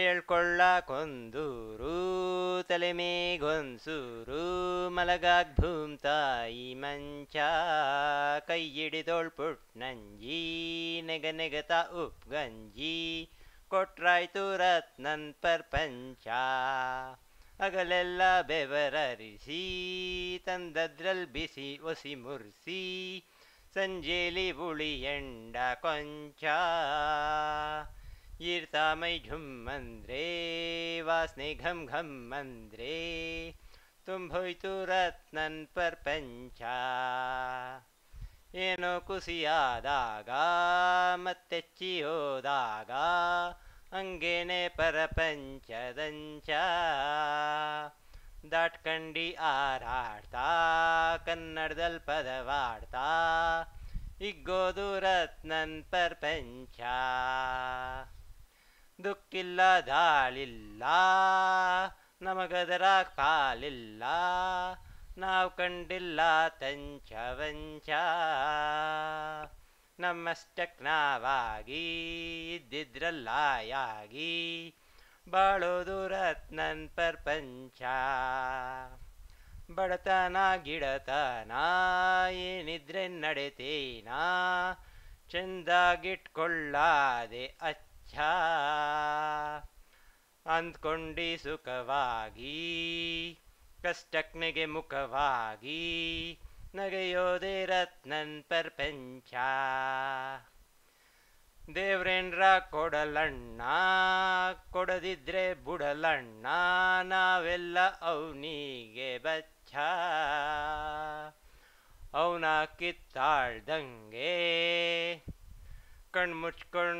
ಏಳ್ಕೊಳ್ಳ ಕೊಂದೂರು ತಲೆಮೇಗೊಂದೂರು ಮಲಗಾಗ್ ಭೂಮ್ ತಾಯಿ ಮಂಚ ಕೈಯಿಡಿದೋಳ್ ನಂಜಿ ನೆಗ ನೆಗತ ಗಂಜಿ ಕೊಟ್ರಾಯ್ತು ರತ್ನನ್ ಪರ್ಪಂಚ ಅಗಲೆಲ್ಲ ಬೆವರರಿಸಿ ತಂದದ್ರಲ್ ಬಿಸಿ ಒಸಿ ಮುರ್ಸಿ ಸಂಜೇಲಿ ಉಳಿ ಎಂಡ ಕೊಂಚ ईर्ता झुं मन्द्रे वा स्ने घं मन्द्रे तुय्तु रत्नन् प्रपञ्च येनो कुस मेच्चिद अङ्गे प्रपञ्चदञ्च दाट्कण्डि आरार्ता कन्नडदल् ದುಃಖಿಲ್ಲ ದಾಳಿಲ್ಲ ನಮಗದರ ಕಾಲಿಲ್ಲ ನಾವು ಕಂಡಿಲ್ಲ ವಂಚ ನಮ್ಮಷ್ಟಕ್ ನಾವಾಗಿ ಇದ್ದಿದ್ರಲ್ಲಾಯಾಗಿ ಬಾಳೋದು ರತ್ನನ್ ಪ್ರಪಂಚ ಬಡತನ ಗಿಡತನ ಏನಿದ್ರೆ ನಡೆತೇನಾ ಚೆಂದಾಗಿಟ್ಕೊಳ್ಳಾದೆ ಅಚ್ಚಾ ಅಂದ್ಕೊಂಡಿ ಸುಖವಾಗಿ ಕಷ್ಟಕ್ನೆಗೆ ಮುಖವಾಗಿ ನಗೆಯೋದೇ ರತ್ನನ್ ಪರ್ಪಂಚ ದೇವ್ರೇಂದ್ರ ಕೊಡಲಣ್ಣ ಕೊಡದಿದ್ರೆ ಬುಡಲಣ್ಣ ನಾವೆಲ್ಲ ಅವನಿಗೆ ಬಚ್ಚ ಅವನ ಕಿತ್ತಾಳ್ದಂಗೆ मुक्कण मुचकुण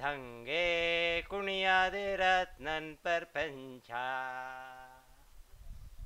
ढंगे कुणिया दे रत्न पर पंचा